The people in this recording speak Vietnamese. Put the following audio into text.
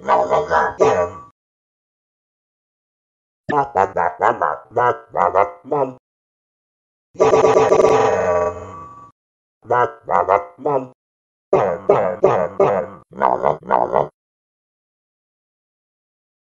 là là là là ba ba ba ba ba ba ba ba ba ba ba ba ba ba ba ba ba ba ba